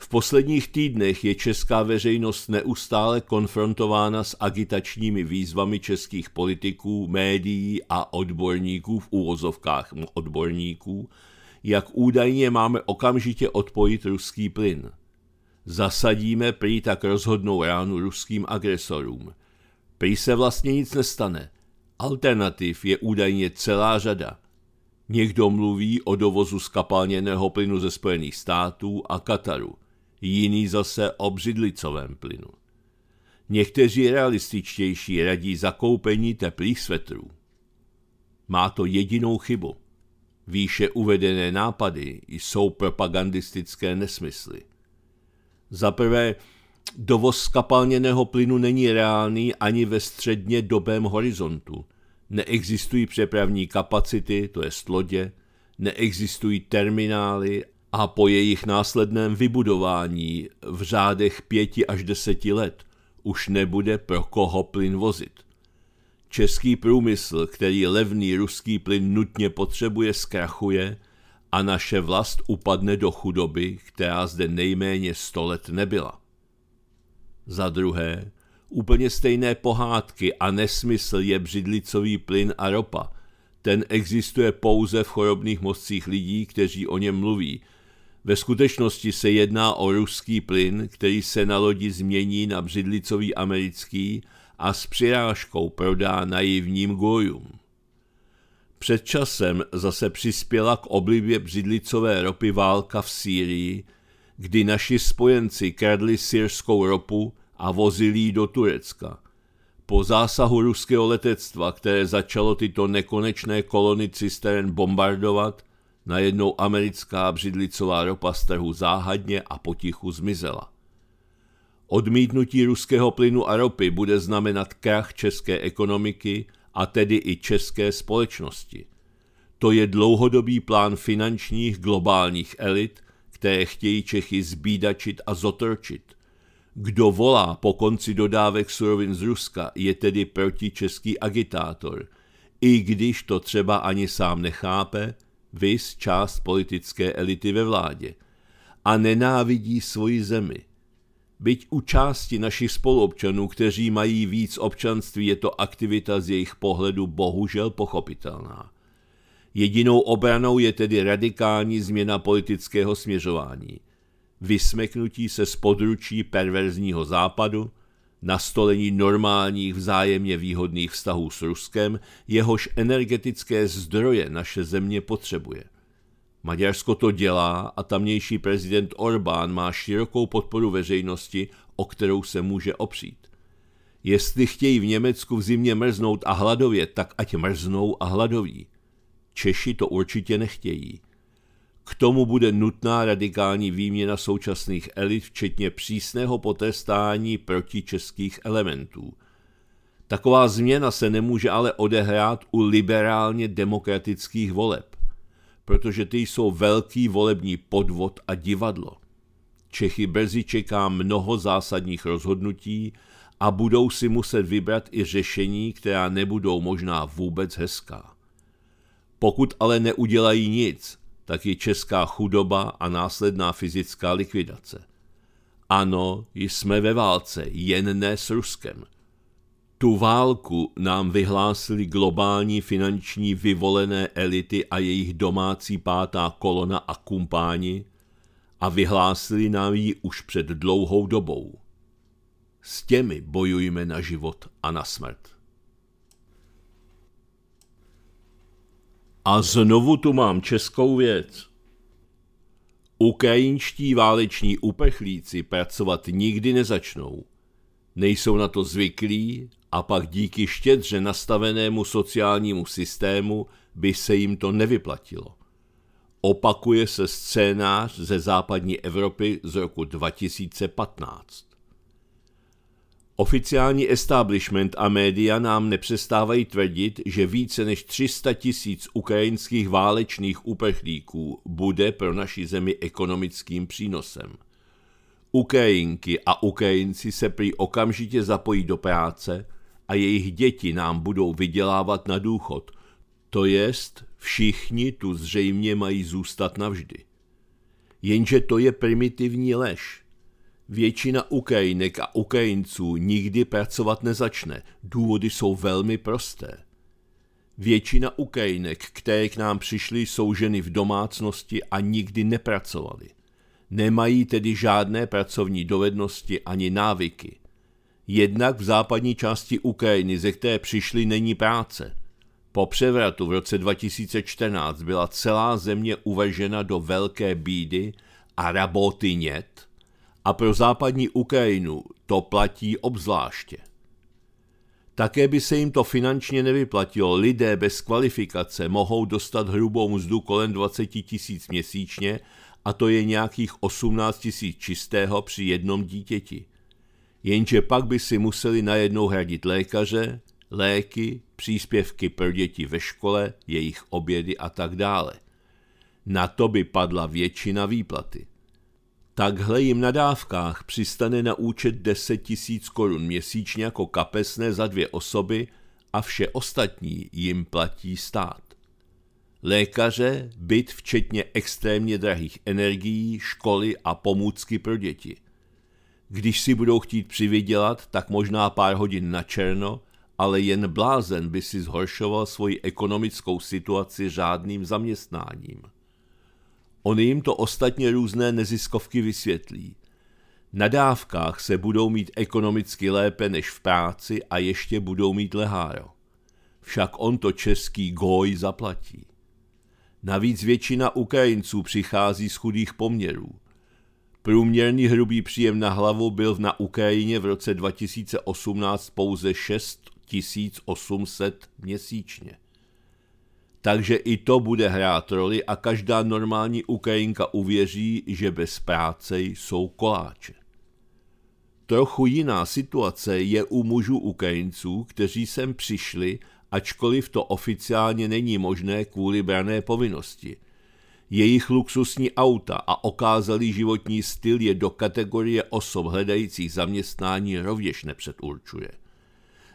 V posledních týdnech je česká veřejnost neustále konfrontována s agitačními výzvami českých politiků, médií a odborníků v úvozovkách odborníků – jak údajně máme okamžitě odpojit ruský plyn. Zasadíme prý tak rozhodnou ránu ruským agresorům. Prý se vlastně nic nestane. Alternativ je údajně celá řada. Někdo mluví o dovozu skapalněného plynu ze Spojených států a Kataru, jiný zase o břidlicovém plynu. Někteří realističtější radí zakoupení teplých svetrů. Má to jedinou chybu – Výše uvedené nápady jsou propagandistické nesmysly. Za prvé, dovoz skapalněného plynu není reálný ani ve středně dobém horizontu. Neexistují přepravní kapacity, to je lodě, neexistují terminály a po jejich následném vybudování v řádech pěti až deseti let už nebude pro koho plyn vozit. Český průmysl, který levný ruský plyn nutně potřebuje, zkrachuje a naše vlast upadne do chudoby, která zde nejméně sto let nebyla. Za druhé, úplně stejné pohádky a nesmysl je břidlicový plyn a ropa. Ten existuje pouze v chorobných mozcích lidí, kteří o něm mluví. Ve skutečnosti se jedná o ruský plyn, který se na lodi změní na břidlicový americký a s přirážkou prodá naivním gojům. Před časem zase přispěla k oblivě břidlicové ropy válka v Sýrii, kdy naši spojenci kradli syrskou ropu a vozili ji do Turecka. Po zásahu ruského letectva, které začalo tyto nekonečné kolony cistern bombardovat, najednou americká břidlicová ropa z trhu záhadně a potichu zmizela. Odmítnutí ruského plynu a ropy bude znamenat krach české ekonomiky a tedy i české společnosti. To je dlouhodobý plán finančních globálních elit, které chtějí Čechy zbídačit a zotročit. Kdo volá po konci dodávek surovin z Ruska, je tedy protičeský agitátor, i když to třeba ani sám nechápe, vys část politické elity ve vládě. A nenávidí svoji zemi – Byť u části našich spoluobčanů, kteří mají víc občanství, je to aktivita z jejich pohledu bohužel pochopitelná. Jedinou obranou je tedy radikální změna politického směřování. Vysmeknutí se z područí perverzního západu, nastolení normálních vzájemně výhodných vztahů s Ruskem, jehož energetické zdroje naše země potřebuje – Maďarsko to dělá a tamnější prezident Orbán má širokou podporu veřejnosti, o kterou se může opřít. Jestli chtějí v Německu v zimě mrznout a hladovět, tak ať mrznou a hladoví. Češi to určitě nechtějí. K tomu bude nutná radikální výměna současných elit, včetně přísného potestání proti českých elementů. Taková změna se nemůže ale odehrát u liberálně demokratických voleb protože ty jsou velký volební podvod a divadlo. Čechy brzy čeká mnoho zásadních rozhodnutí a budou si muset vybrat i řešení, která nebudou možná vůbec hezká. Pokud ale neudělají nic, tak je česká chudoba a následná fyzická likvidace. Ano, jsme ve válce, jen ne s Ruskem – tu válku nám vyhlásili globální finanční vyvolené elity a jejich domácí pátá kolona a kumpáni a vyhlásili nám ji už před dlouhou dobou. S těmi bojujeme na život a na smrt. A znovu tu mám českou věc. Ukrajinští váleční uprchlíci pracovat nikdy nezačnou. Nejsou na to zvyklí a pak díky štědře nastavenému sociálnímu systému by se jim to nevyplatilo. Opakuje se scénář ze západní Evropy z roku 2015. Oficiální establishment a média nám nepřestávají tvrdit, že více než 300 tisíc ukrajinských válečných uprchlíků bude pro naši zemi ekonomickým přínosem. Ukrajinky a Ukrajinci se prý okamžitě zapojí do práce – a jejich děti nám budou vydělávat na důchod. To jest, všichni tu zřejmě mají zůstat navždy. Jenže to je primitivní lež. Většina Ukrajinek a Ukrajinců nikdy pracovat nezačne. Důvody jsou velmi prosté. Většina Ukrajinek, které k nám přišly, jsou ženy v domácnosti a nikdy nepracovaly. Nemají tedy žádné pracovní dovednosti ani návyky. Jednak v západní části Ukrajiny, ze které přišly, není práce. Po převratu v roce 2014 byla celá země uvažena do velké bídy a raboty nět a pro západní Ukrajinu to platí obzvláště. Také by se jim to finančně nevyplatilo. Lidé bez kvalifikace mohou dostat hrubou mzdu kolem 20 tisíc měsíčně a to je nějakých 18 tisíc čistého při jednom dítěti jenže pak by si museli najednou hradit lékaře, léky, příspěvky pro děti ve škole, jejich obědy a tak dále. Na to by padla většina výplaty. Takhle jim na dávkách přistane na účet 10 000 korun měsíčně jako kapesné za dvě osoby a vše ostatní jim platí stát. Lékaře, byt včetně extrémně drahých energií, školy a pomůcky pro děti – když si budou chtít přivydělat, tak možná pár hodin na černo, ale jen blázen by si zhoršoval svoji ekonomickou situaci řádným zaměstnáním. Oni jim to ostatně různé neziskovky vysvětlí. Na dávkách se budou mít ekonomicky lépe než v práci a ještě budou mít leháro. Však on to český goj zaplatí. Navíc většina Ukrajinců přichází z chudých poměrů. Průměrný hrubý příjem na hlavu byl na Ukrajině v roce 2018 pouze 6 800 měsíčně. Takže i to bude hrát roli a každá normální Ukrajinka uvěří, že bez práce jsou koláče. Trochu jiná situace je u mužů Ukrajinců, kteří sem přišli, ačkoliv to oficiálně není možné kvůli brané povinnosti – jejich luxusní auta a okázalý životní styl je do kategorie osob hledajících zaměstnání rovněž nepředurčuje.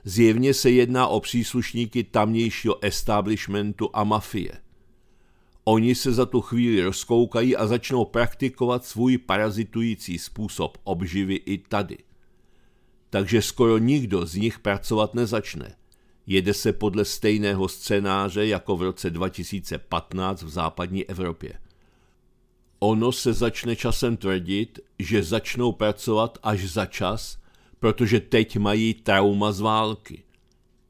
Zjevně se jedná o příslušníky tamnějšího establishmentu a mafie. Oni se za tu chvíli rozkoukají a začnou praktikovat svůj parazitující způsob obživy i tady. Takže skoro nikdo z nich pracovat nezačne – Jede se podle stejného scénáře jako v roce 2015 v západní Evropě. Ono se začne časem tvrdit, že začnou pracovat až za čas, protože teď mají trauma z války.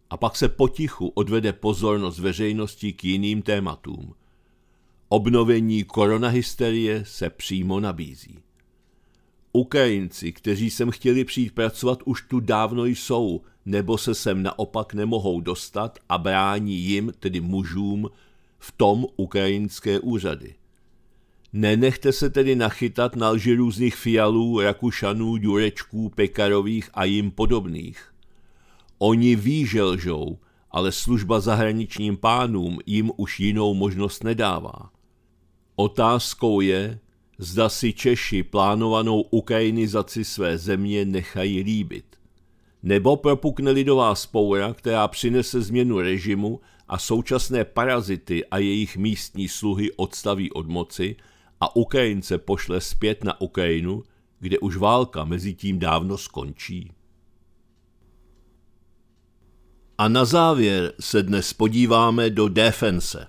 A pak se potichu odvede pozornost veřejnosti k jiným tématům. Obnovení koronahysterie se přímo nabízí. Ukrajinci, kteří sem chtěli přijít pracovat, už tu dávno jsou – nebo se sem naopak nemohou dostat a brání jim, tedy mužům, v tom ukrajinské úřady. Nenechte se tedy nachytat na lži různých fialů, rakušanů, důrečků, pekarových a jim podobných. Oni ví, že lžou, ale služba zahraničním pánům jim už jinou možnost nedává. Otázkou je, zda si Češi plánovanou ukrajinizaci své země nechají líbit nebo propukne lidová spoura, která přinese změnu režimu a současné parazity a jejich místní sluhy odstaví od moci a Ukrajince pošle zpět na Ukrajinu, kde už válka mezi tím dávno skončí. A na závěr se dnes podíváme do defense.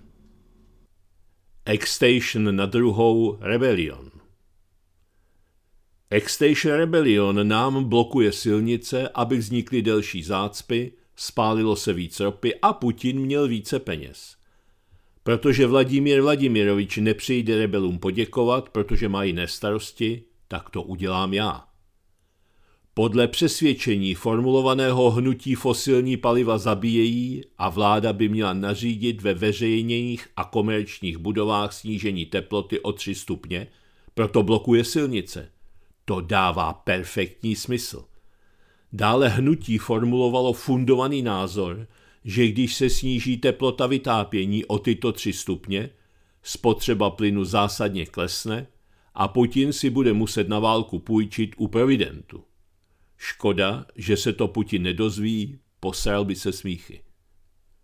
Exstation na druhou Rebellion. Extation Rebellion nám blokuje silnice, aby vznikly delší zácpy, spálilo se víc ropy a Putin měl více peněz. Protože Vladimír Vladimirovič nepřijde rebelům poděkovat, protože mají nestarosti, tak to udělám já. Podle přesvědčení formulovaného hnutí fosilní paliva zabíjejí a vláda by měla nařídit ve veřejněních a komerčních budovách snížení teploty o 3 stupně, proto blokuje silnice – to dává perfektní smysl. Dále hnutí formulovalo fundovaný názor, že když se sníží teplota vytápění o tyto tři stupně, spotřeba plynu zásadně klesne a Putin si bude muset na válku půjčit u providentu. Škoda, že se to Putin nedozví, posel by se smíchy.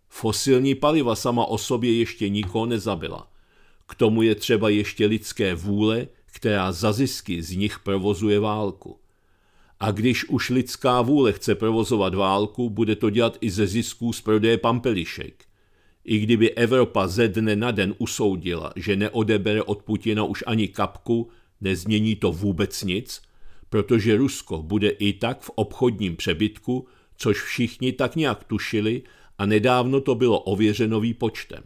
Fosilní paliva sama o sobě ještě nikoho nezabila. K tomu je třeba ještě lidské vůle která za zisky z nich provozuje válku. A když už lidská vůle chce provozovat válku, bude to dělat i ze zisků z prodeje pampelišek. I kdyby Evropa ze dne na den usoudila, že neodebere od Putina už ani kapku, nezmění to vůbec nic, protože Rusko bude i tak v obchodním přebytku, což všichni tak nějak tušili a nedávno to bylo ověřeno výpočtem.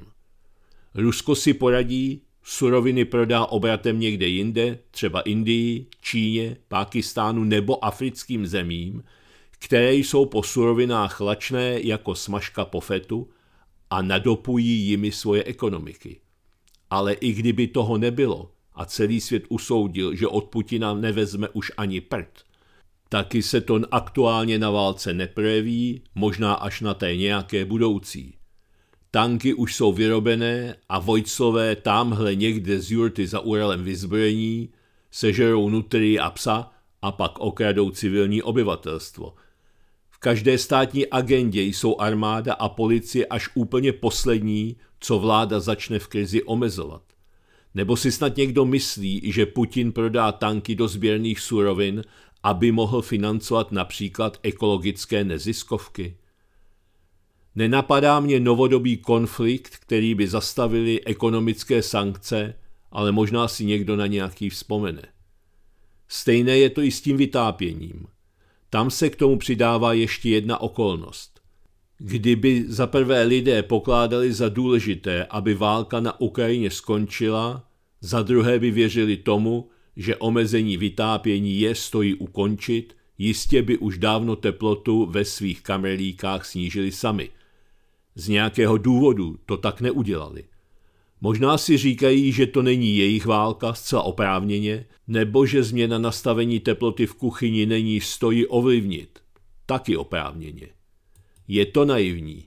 Rusko si poradí, suroviny prodá obratem někde jinde, třeba Indii, Číně, Pákistánu nebo africkým zemím, které jsou po surovinách lačné jako smažka po fetu a nadopují jimi svoje ekonomiky. Ale i kdyby toho nebylo a celý svět usoudil, že od Putina nevezme už ani prd, taky se to aktuálně na válce neprojeví, možná až na té nějaké budoucí. Tanky už jsou vyrobené a Vojcové tamhle někde z jurty za Uralem vyzbrojení sežerou nutry a psa a pak okradou civilní obyvatelstvo. V každé státní agendě jsou armáda a policie až úplně poslední, co vláda začne v krizi omezovat. Nebo si snad někdo myslí, že Putin prodá tanky do sběrných surovin, aby mohl financovat například ekologické neziskovky? Nenapadá mě novodobý konflikt, který by zastavili ekonomické sankce, ale možná si někdo na nějaký vzpomene. Stejné je to i s tím vytápěním. Tam se k tomu přidává ještě jedna okolnost. Kdyby zaprvé lidé pokládali za důležité, aby válka na Ukrajině skončila, za druhé by věřili tomu, že omezení vytápění je stojí ukončit, jistě by už dávno teplotu ve svých kamerlíkách snížili sami – z nějakého důvodu to tak neudělali. Možná si říkají, že to není jejich válka zcela oprávněně, nebo že změna nastavení teploty v kuchyni není stojí ovlivnit. Taky oprávněně. Je to naivní.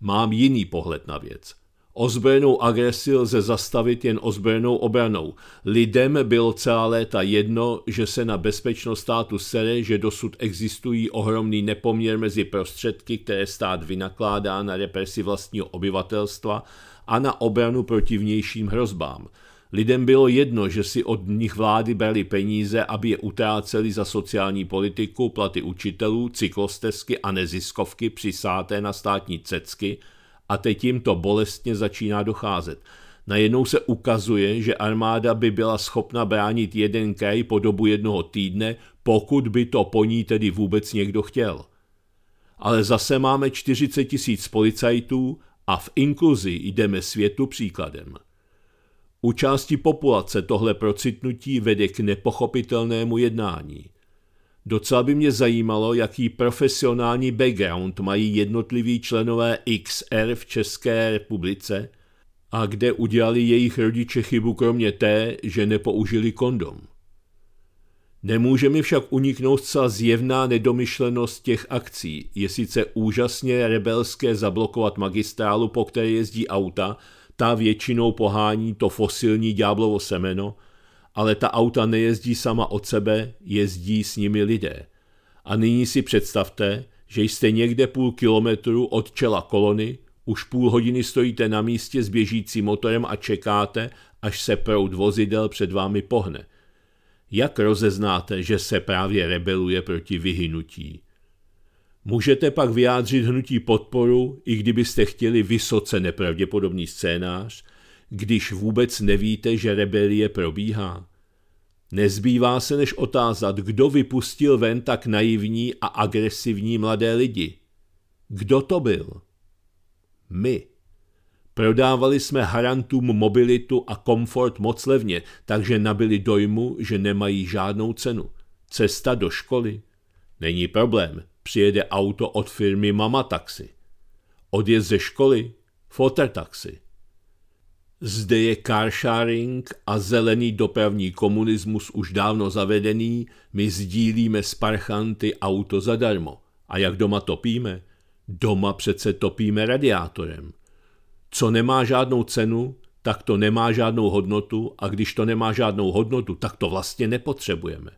Mám jiný pohled na věc. Ozbrojenou agresi lze zastavit jen ozbrojenou obranou. Lidem bylo celá léta jedno, že se na bezpečnost státu sere, že dosud existují ohromný nepoměr mezi prostředky, které stát vynakládá na represi vlastního obyvatelstva a na obranu proti vnějším hrozbám. Lidem bylo jedno, že si od nich vlády brali peníze, aby je utráceli za sociální politiku, platy učitelů, cyklostezky a neziskovky přisáté na státní cecky – a teď jim to bolestně začíná docházet. Najednou se ukazuje, že armáda by byla schopna bránit jeden kraj po dobu jednoho týdne, pokud by to po ní tedy vůbec někdo chtěl. Ale zase máme 40 tisíc policajtů a v inkluzi jdeme světu příkladem. U části populace tohle procitnutí vede k nepochopitelnému jednání – Docela by mě zajímalo, jaký profesionální background mají jednotliví členové XR v České republice a kde udělali jejich rodiče chybu kromě té, že nepoužili kondom. Nemůže mi však uniknout zcela zjevná nedomyšlenost těch akcí. Je sice úžasně rebelské zablokovat magistrálu, po které jezdí auta, ta většinou pohání to fosilní ďáblovo semeno – ale ta auta nejezdí sama od sebe, jezdí s nimi lidé. A nyní si představte, že jste někde půl kilometru od čela kolony, už půl hodiny stojíte na místě s běžícím motorem a čekáte, až se proud vozidel před vámi pohne. Jak rozeznáte, že se právě rebeluje proti vyhynutí? Můžete pak vyjádřit hnutí podporu, i kdybyste chtěli vysoce nepravděpodobný scénář, když vůbec nevíte, že rebelie probíhá. Nezbývá se než otázat, kdo vypustil ven tak naivní a agresivní mladé lidi. Kdo to byl? My. Prodávali jsme harantům mobilitu a komfort moc levně, takže nabili dojmu, že nemají žádnou cenu. Cesta do školy? Není problém, přijede auto od firmy Mama Taxi. Odjezd ze školy? Foter Taxi. Zde je carsharing a zelený dopravní komunismus už dávno zavedený, my sdílíme s parchanty auto zadarmo. A jak doma topíme? Doma přece topíme radiátorem. Co nemá žádnou cenu, tak to nemá žádnou hodnotu a když to nemá žádnou hodnotu, tak to vlastně nepotřebujeme.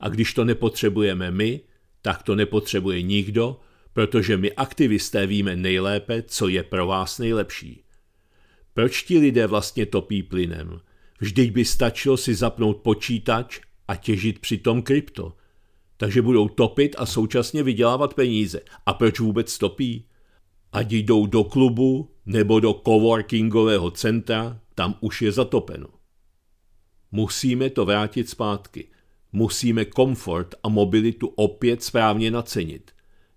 A když to nepotřebujeme my, tak to nepotřebuje nikdo, protože my aktivisté víme nejlépe, co je pro vás nejlepší. Proč ti lidé vlastně topí plynem? Vždyť by stačilo si zapnout počítač a těžit přitom krypto. Takže budou topit a současně vydělávat peníze. A proč vůbec topí? Ať jdou do klubu nebo do coworkingového centra, tam už je zatopeno. Musíme to vrátit zpátky. Musíme komfort a mobilitu opět správně nacenit.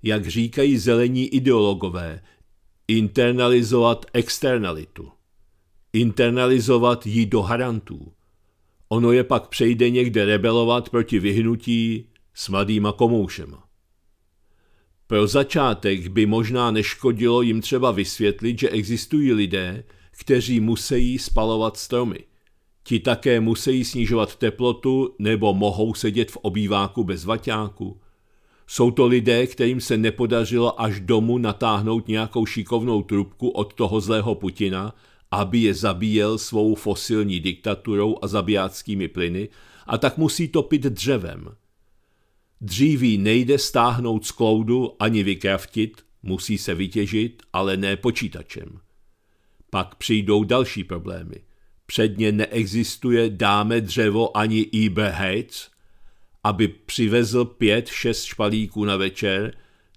Jak říkají zelení ideologové, internalizovat externalitu internalizovat ji do harantů. Ono je pak přejde někde rebelovat proti vyhnutí s mladýma komoušema. Pro začátek by možná neškodilo jim třeba vysvětlit, že existují lidé, kteří musí spalovat stromy. Ti také musí snižovat teplotu nebo mohou sedět v obýváku bez vaťáku. Jsou to lidé, kterým se nepodařilo až domů natáhnout nějakou šikovnou trubku od toho zlého Putina aby je zabíjel svou fosilní diktaturou a zabijáckými plyny, a tak musí topit dřevem. Dříví nejde stáhnout z kloudu ani vykraftit, musí se vytěžit, ale ne počítačem. Pak přijdou další problémy. Předně neexistuje dáme dřevo ani E.B. aby přivezl pět, šest špalíků na večer,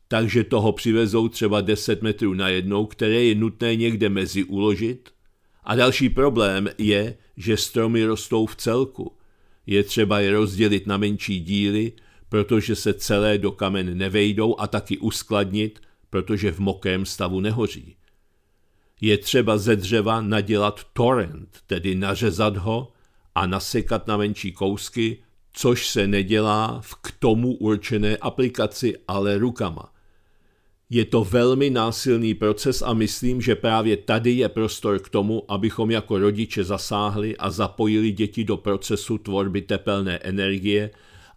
takže toho přivezou třeba 10 metrů na jednou, které je nutné někde mezi uložit a další problém je, že stromy rostou v celku. Je třeba je rozdělit na menší díly, protože se celé do kamen nevejdou a taky uskladnit, protože v mokém stavu nehoří. Je třeba ze dřeva nadělat torrent, tedy nařezat ho a nasekat na menší kousky, což se nedělá v k tomu určené aplikaci, ale rukama. Je to velmi násilný proces a myslím, že právě tady je prostor k tomu, abychom jako rodiče zasáhli a zapojili děti do procesu tvorby tepelné energie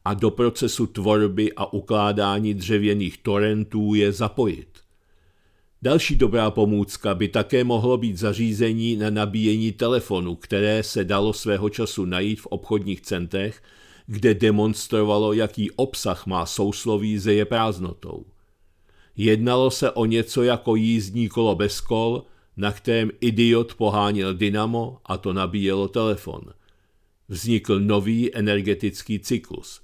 a do procesu tvorby a ukládání dřevěných torrentů je zapojit. Další dobrá pomůcka by také mohlo být zařízení na nabíjení telefonu, které se dalo svého času najít v obchodních centrech, kde demonstrovalo, jaký obsah má sousloví je prázdnotou. Jednalo se o něco jako jízdní kolo bez kol, na kterém idiot poháněl dynamo a to nabíjelo telefon. Vznikl nový energetický cyklus.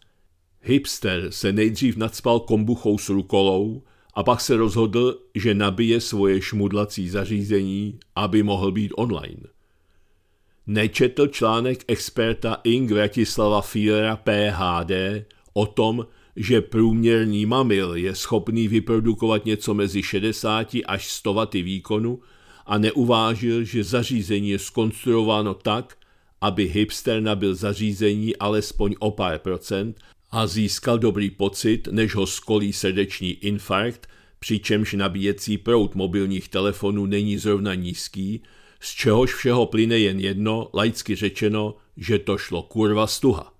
Hipster se nejdřív nadspal kombuchou s rukolou a pak se rozhodl, že nabije svoje šmudlací zařízení, aby mohl být online. Nečetl článek experta Ing. Vratislava Fielera PHD o tom, že průměrný mamil je schopný vyprodukovat něco mezi 60 až 100 W výkonu a neuvážil, že zařízení je skonstruováno tak, aby hipster nabil zařízení alespoň o pár procent a získal dobrý pocit, než ho skolí srdeční infarkt, přičemž nabíjecí prout mobilních telefonů není zrovna nízký, z čehož všeho plyne jen jedno, laicky řečeno, že to šlo kurva stuha.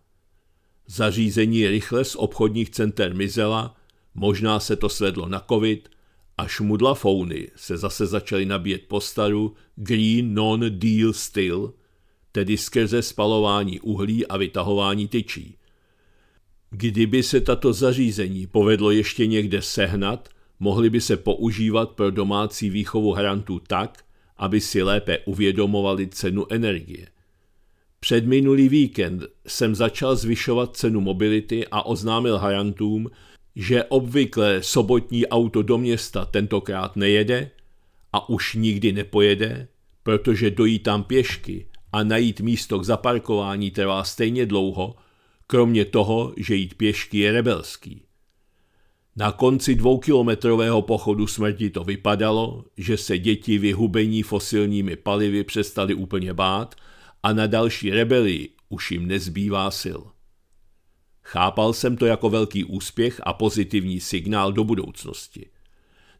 Zařízení rychle z obchodních center mizela, možná se to svedlo na covid, a šmudla fauny se zase začaly nabíjet po staru Green Non-Deal Still, tedy skrze spalování uhlí a vytahování tyčí. Kdyby se tato zařízení povedlo ještě někde sehnat, mohly by se používat pro domácí výchovu hrantů tak, aby si lépe uvědomovali cenu energie – před minulý víkend jsem začal zvyšovat cenu mobility a oznámil hajantům, že obvykle sobotní auto do města tentokrát nejede a už nikdy nepojede, protože dojít tam pěšky a najít místo k zaparkování trvá stejně dlouho, kromě toho, že jít pěšky je rebelský. Na konci dvoukilometrového pochodu smrti to vypadalo, že se děti vyhubení fosilními palivy přestali úplně bát – a na další rebelii už jim nezbývá sil. Chápal jsem to jako velký úspěch a pozitivní signál do budoucnosti.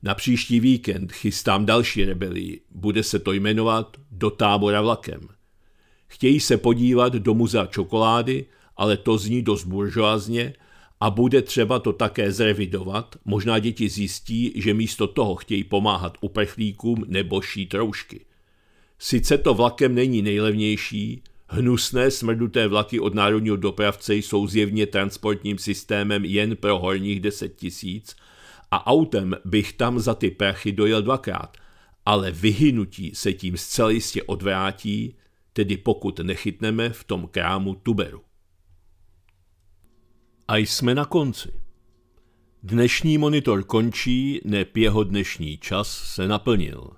Na příští víkend chystám další rebelii, bude se to jmenovat Do tábora vlakem. Chtějí se podívat do muzea čokolády, ale to zní dost buržoázně a bude třeba to také zrevidovat, možná děti zjistí, že místo toho chtějí pomáhat uprchlíkům nebo šít roušky. Sice to vlakem není nejlevnější, hnusné smrduté vlaky od národního dopravce jsou zjevně transportním systémem jen pro horních 10 tisíc a autem bych tam za ty prachy dojel dvakrát, ale vyhynutí se tím zcela jistě odvrátí, tedy pokud nechytneme v tom krámu tuberu. A jsme na konci. Dnešní monitor končí, ne jeho dnešní čas se naplnil.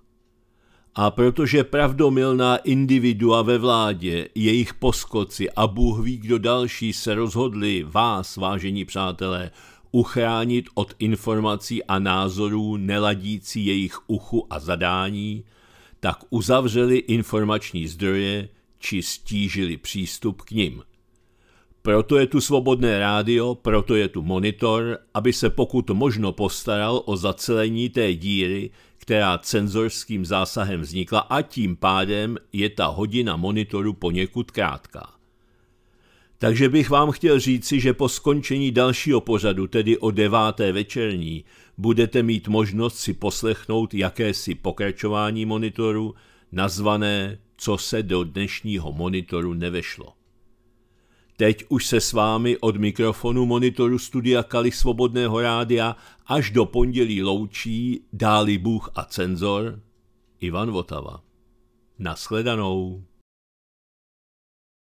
A protože pravdomilná individua ve vládě, jejich poskoci a Bůh ví kdo další se rozhodli vás, vážení přátelé, uchránit od informací a názorů neladící jejich uchu a zadání, tak uzavřeli informační zdroje či stížili přístup k nim – proto je tu svobodné rádio, proto je tu monitor, aby se pokud možno postaral o zacelení té díry, která cenzorským zásahem vznikla a tím pádem je ta hodina monitoru poněkud krátká. Takže bych vám chtěl říci, že po skončení dalšího pořadu, tedy o deváté večerní, budete mít možnost si poslechnout jakési pokračování monitoru, nazvané Co se do dnešního monitoru nevešlo. Teď už se s vámi od mikrofonu monitoru studia Kali Svobodného rádia až do pondělí loučí dáli Bůh a cenzor Ivan Votava. Naschledanou.